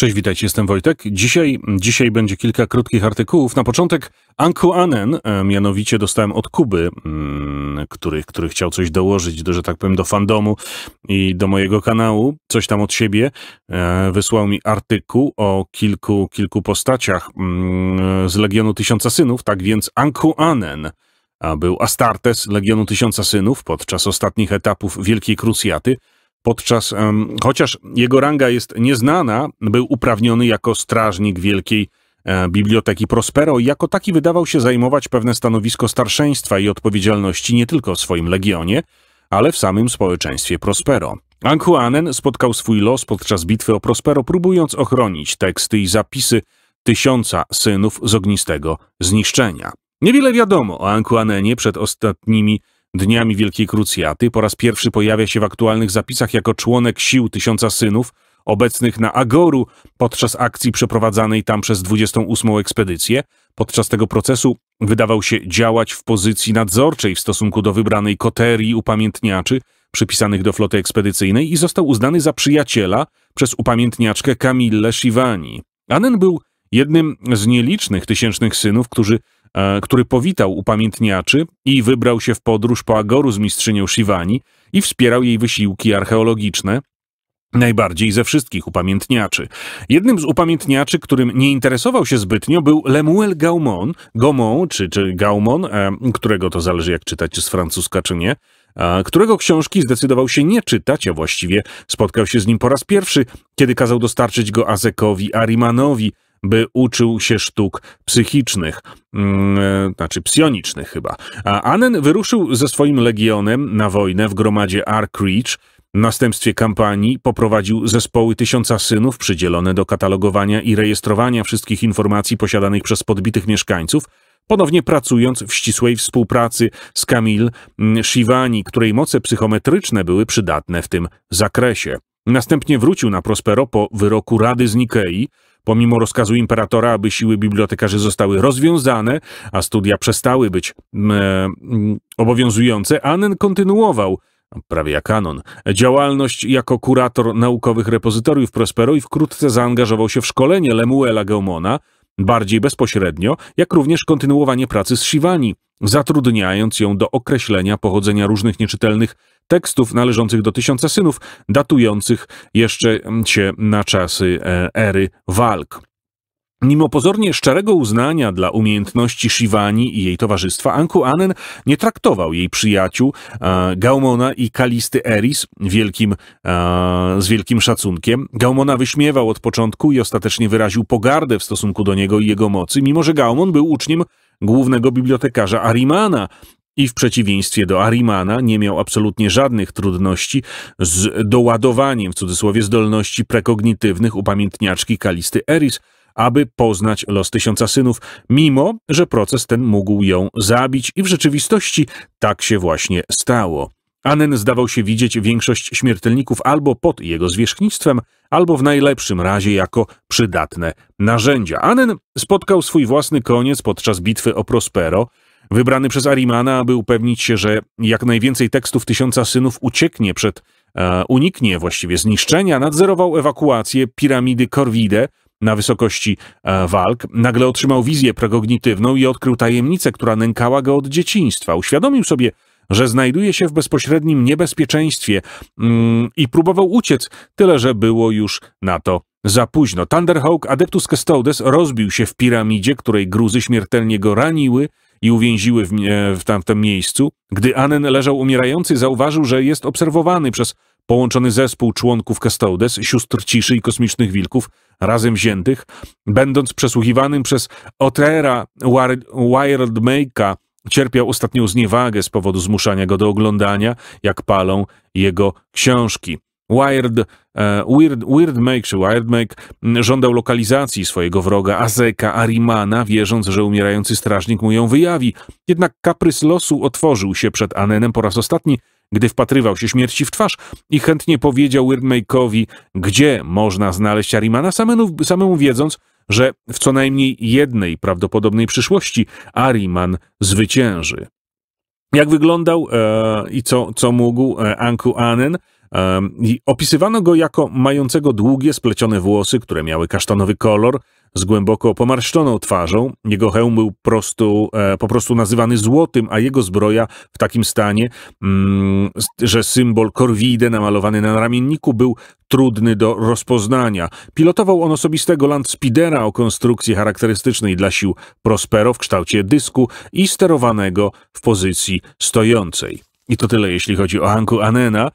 Cześć, witajcie, jestem Wojtek. Dzisiaj, dzisiaj będzie kilka krótkich artykułów. Na początek Anku Anen, e, mianowicie dostałem od Kuby, mm, który, który chciał coś dołożyć, do, że tak powiem, do fandomu i do mojego kanału, coś tam od siebie. E, wysłał mi artykuł o kilku, kilku postaciach mm, z Legionu Tysiąca Synów, tak więc Anku Anen był Astartes Legionu Tysiąca Synów podczas ostatnich etapów Wielkiej Krucjaty, podczas, um, chociaż jego ranga jest nieznana, był uprawniony jako strażnik wielkiej e, biblioteki Prospero i jako taki wydawał się zajmować pewne stanowisko starszeństwa i odpowiedzialności nie tylko w swoim legionie, ale w samym społeczeństwie Prospero. Ankuanen spotkał swój los podczas bitwy o Prospero, próbując ochronić teksty i zapisy tysiąca synów z ognistego zniszczenia. Niewiele wiadomo o Ankuanenie przed ostatnimi dniami Wielkiej Krucjaty, po raz pierwszy pojawia się w aktualnych zapisach jako członek sił Tysiąca Synów, obecnych na Agoru podczas akcji przeprowadzanej tam przez 28. ekspedycję. Podczas tego procesu wydawał się działać w pozycji nadzorczej w stosunku do wybranej koterii upamiętniaczy przypisanych do floty ekspedycyjnej i został uznany za przyjaciela przez upamiętniaczkę Kamille Shivani. Anen był jednym z nielicznych tysięcznych synów, którzy E, który powitał upamiętniaczy i wybrał się w podróż po Agoru z mistrzynią Shivani i wspierał jej wysiłki archeologiczne, Najbardziej ze wszystkich upamiętniaczy. Jednym z upamiętniaczy, którym nie interesował się zbytnio, był Lemuel Gaumon, Gaumon czy, czy Gaumon, e, którego to zależy jak czytać, czy z francuska, czy nie, którego książki zdecydował się nie czytać, a właściwie spotkał się z nim po raz pierwszy, kiedy kazał dostarczyć go Azekowi Arimanowi, by uczył się sztuk psychicznych, yy, znaczy psionicznych chyba. A Anen wyruszył ze swoim legionem na wojnę w gromadzie Ark Reach, w następstwie kampanii poprowadził zespoły tysiąca synów przydzielone do katalogowania i rejestrowania wszystkich informacji posiadanych przez podbitych mieszkańców, ponownie pracując w ścisłej współpracy z Kamil mm, Shivani, której moce psychometryczne były przydatne w tym zakresie. Następnie wrócił na Prospero po wyroku Rady z Nikei, Pomimo rozkazu imperatora, aby siły bibliotekarzy zostały rozwiązane, a studia przestały być e, obowiązujące, Anen kontynuował prawie jak kanon. Działalność jako kurator naukowych repozytoriów Prospero i wkrótce zaangażował się w szkolenie Lemuela Geomona bardziej bezpośrednio, jak również kontynuowanie pracy z Shivani, zatrudniając ją do określenia pochodzenia różnych nieczytelnych tekstów należących do tysiąca synów, datujących jeszcze się na czasy e, ery walk. Mimo pozornie szczerego uznania dla umiejętności Shivani i jej towarzystwa, Anku Anen nie traktował jej przyjaciół e, Gaumona i Kalisty Eris wielkim, e, z wielkim szacunkiem. Gaumona wyśmiewał od początku i ostatecznie wyraził pogardę w stosunku do niego i jego mocy, mimo że Gaumon był uczniem głównego bibliotekarza Arimana, i w przeciwieństwie do Arimana nie miał absolutnie żadnych trudności z doładowaniem w cudzysłowie zdolności prekognitywnych upamiętniaczki Kalisty Eris, aby poznać los tysiąca synów, mimo że proces ten mógł ją zabić i w rzeczywistości tak się właśnie stało. Anen zdawał się widzieć większość śmiertelników albo pod jego zwierzchnictwem, albo w najlepszym razie jako przydatne narzędzia. Anen spotkał swój własny koniec podczas bitwy o Prospero, wybrany przez Arimana, aby upewnić się, że jak najwięcej tekstów Tysiąca Synów ucieknie przed, e, uniknie właściwie zniszczenia, nadzorował ewakuację piramidy Korwide, na wysokości e, walk. Nagle otrzymał wizję prekognitywną i odkrył tajemnicę, która nękała go od dzieciństwa. Uświadomił sobie, że znajduje się w bezpośrednim niebezpieczeństwie mm, i próbował uciec, tyle że było już na to za późno. Thunderhawk Adeptus Custodes rozbił się w piramidzie, której gruzy śmiertelnie go raniły i uwięziły w, e, w tamtym miejscu. Gdy Anen leżał umierający, zauważył, że jest obserwowany przez połączony zespół członków Custodes, sióstr ciszy i kosmicznych wilków, razem wziętych, będąc przesłuchiwanym przez Otera Wildmake'a, cierpiał ostatnią zniewagę z powodu zmuszania go do oglądania, jak palą jego książki. Wired, e, Weird, czy Weirdmake żądał lokalizacji swojego wroga Azeka Arimana, wierząc, że umierający strażnik mu ją wyjawi. Jednak kaprys losu otworzył się przed Anenem po raz ostatni gdy wpatrywał się śmierci w twarz i chętnie powiedział Weirdmake'owi, gdzie można znaleźć Arimana, samemu, samemu wiedząc, że w co najmniej jednej prawdopodobnej przyszłości Ariman zwycięży. Jak wyglądał e, i co, co mógł e, Anku Anen? I opisywano go jako mającego długie, splecione włosy, które miały kasztanowy kolor, z głęboko pomarszczoną twarzą. Jego hełm był prostu, e, po prostu nazywany złotym, a jego zbroja w takim stanie, mm, że symbol korwide namalowany na ramienniku był trudny do rozpoznania. Pilotował on osobistego Landspidera o konstrukcji charakterystycznej dla sił Prospero w kształcie dysku i sterowanego w pozycji stojącej. I to tyle, jeśli chodzi o Hanku Anena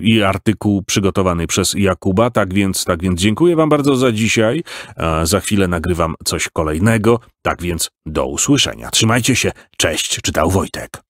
i artykuł przygotowany przez Jakuba. Tak więc, tak więc dziękuję Wam bardzo za dzisiaj. Za chwilę nagrywam coś kolejnego. Tak więc do usłyszenia. Trzymajcie się. Cześć, czytał Wojtek.